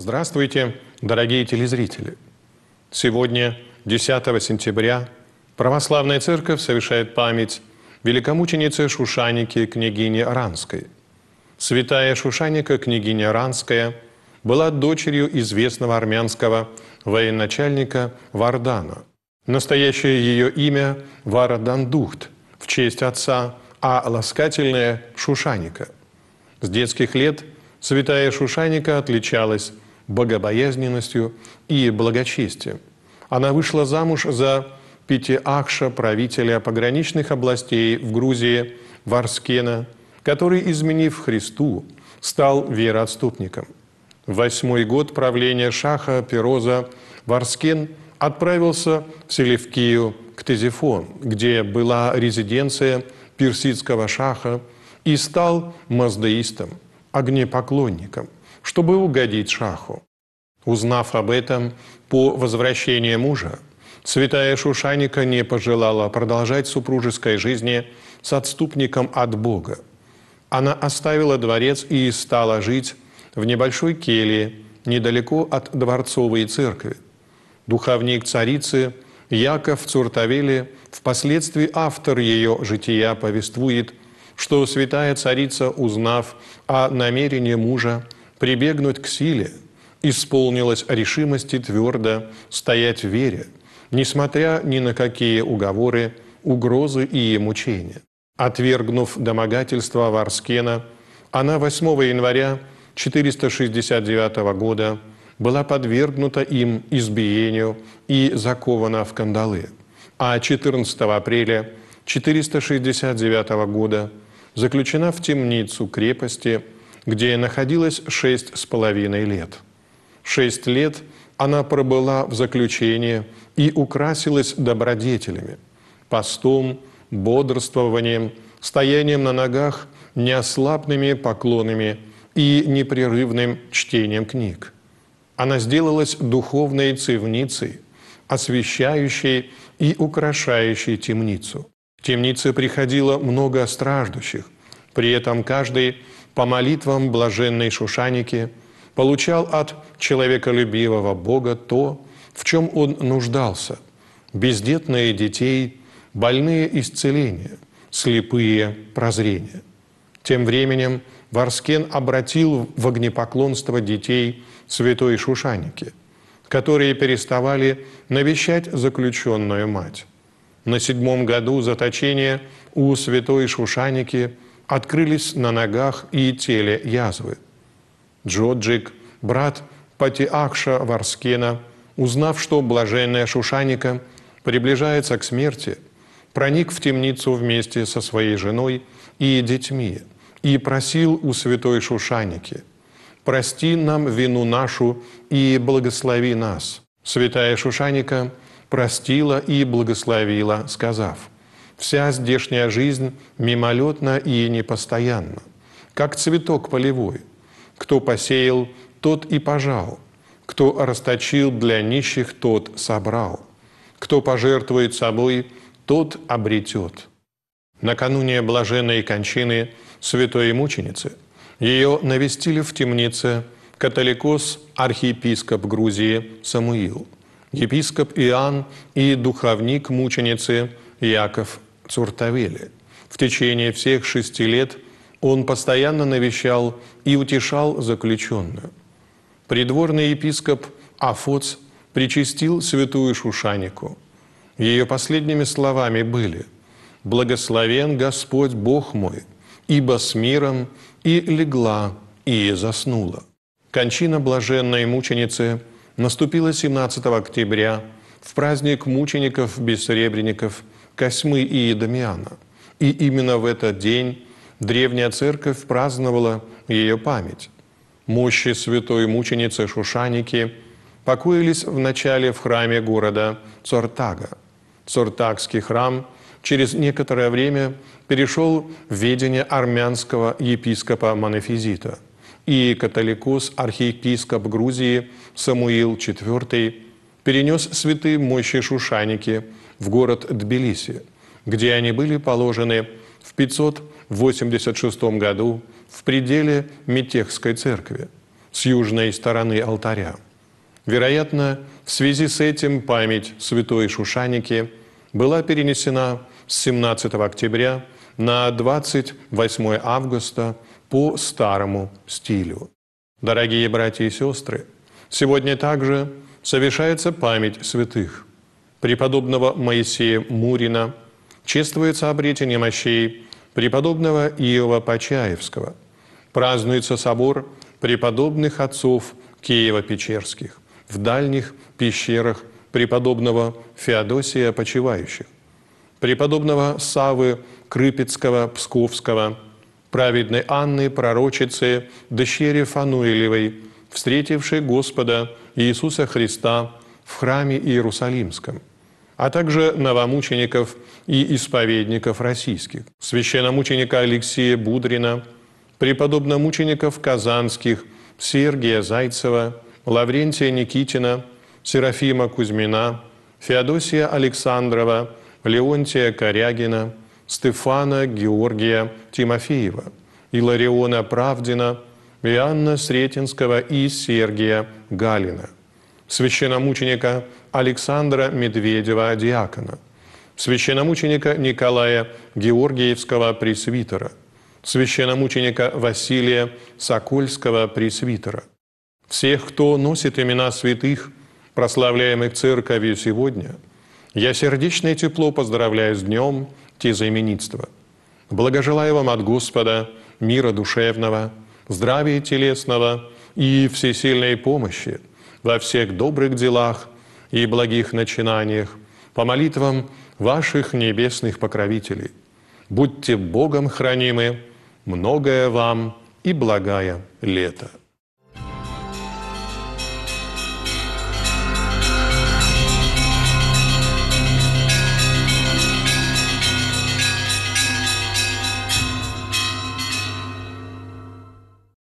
Здравствуйте, дорогие телезрители! Сегодня, 10 сентября, Православная Церковь совершает память великомученицы Шушаники княгини Аранской. Святая Шушаника княгиня Аранская была дочерью известного армянского военачальника Вардана. Настоящее ее имя – Варадандухт, в честь отца, а ласкательное – Шушаника. С детских лет святая Шушаника отличалась богобоязненностью и благочестием. Она вышла замуж за Пятиакша, правителя пограничных областей в Грузии Варскена, который, изменив Христу, стал вероотступником. В восьмой год правления Шаха Пероза Варскен отправился в Селевкию к Тезифо, где была резиденция персидского шаха, и стал маздеистом, огнепоклонником, чтобы угодить шаху узнав об этом по возвращении мужа. Святая Шушаника не пожелала продолжать супружеской жизни с отступником от Бога. Она оставила дворец и стала жить в небольшой келье, недалеко от дворцовой церкви. Духовник царицы Яков Цуртавели, впоследствии автор ее жития, повествует, что святая царица, узнав о намерении мужа прибегнуть к силе – исполнилась решимости твердо стоять в вере, несмотря ни на какие уговоры, угрозы и мучения. Отвергнув домогательство Варскена, она 8 января 469 года была подвергнута им избиению и закована в кандалы, а 14 апреля 469 года заключена в темницу крепости, где находилась шесть с половиной лет – Шесть лет она пробыла в заключении и украсилась добродетелями, постом, бодрствованием, стоянием на ногах, неослабными поклонами и непрерывным чтением книг. Она сделалась духовной цивницей, освещающей и украшающей темницу. В темнице приходило много страждущих, при этом каждый по молитвам блаженной Шушаники – получал от человеколюбивого Бога то, в чем он нуждался – бездетные детей, больные исцеления, слепые прозрения. Тем временем Варскен обратил в огнепоклонство детей святой Шушаники, которые переставали навещать заключенную мать. На седьмом году заточения у святой Шушаники открылись на ногах и теле язвы – Джоджик, брат Патиакша Варскена, узнав, что блаженная Шушаника приближается к смерти, проник в темницу вместе со своей женой и детьми и просил у святой Шушаники «Прости нам вину нашу и благослови нас». Святая Шушаника простила и благословила, сказав, «Вся здешняя жизнь мимолетна и непостоянна, как цветок полевой, кто посеял, тот и пожал. Кто расточил для нищих, тот собрал. Кто пожертвует собой, тот обретет. Накануне блаженной кончины святой мученицы ее навестили в темнице католикос архиепископ Грузии Самуил, епископ Иоанн и духовник мученицы Яков Цуртавели. В течение всех шести лет – он постоянно навещал и утешал заключенную. Придворный епископ Афоц причастил святую Шушанику. Ее последними словами были «Благословен Господь Бог мой, ибо с миром и легла, и заснула». Кончина блаженной мученицы наступила 17 октября в праздник мучеников-бессребреников Косьмы и Дамиана. И именно в этот день древняя церковь праздновала ее память. Мощи святой мученицы Шушаники покоились начале в храме города Цортага. Цортагский храм через некоторое время перешел в ведение армянского епископа Монофизита и католикос архиепископ Грузии Самуил IV перенес святые мощи Шушаники в город Тбилиси, где они были положены в 586 году в пределе Метехской церкви с южной стороны алтаря. Вероятно, в связи с этим память святой Шушаники была перенесена с 17 октября на 28 августа по старому стилю. Дорогие братья и сестры, сегодня также совершается память святых преподобного Моисея Мурина – чествуется обретение мощей преподобного Иова Почаевского. Празднуется собор преподобных отцов Киева-Печерских в дальних пещерах преподобного Феодосия Почивающих, преподобного Савы Крыпецкого Псковского, праведной Анны Пророчицы дочери Фануилевой, встретившей Господа Иисуса Христа в храме Иерусалимском – а также новомучеников и исповедников российских, священномученика Алексея Будрина, преподобномучеников Казанских, Сергия Зайцева, Лаврентия Никитина, Серафима Кузьмина, Феодосия Александрова, Леонтия Корягина, Стефана Георгия Тимофеева, Илариона Правдина, Иоанна Сретенского и Сергия Галина – священномученика Александра Медведева-Диакона, священномученика Николая Георгиевского пресвитера, священномученика Василия Сокольского пресвитера. Всех, кто носит имена святых, прославляемых церковью сегодня, я сердечное тепло поздравляю с днем тезаименитства. Благожелаю вам от Господа мира душевного, здравия телесного и всесильной помощи – во всех добрых делах и благих начинаниях, по молитвам ваших небесных покровителей. Будьте Богом хранимы, многое вам и благая лето.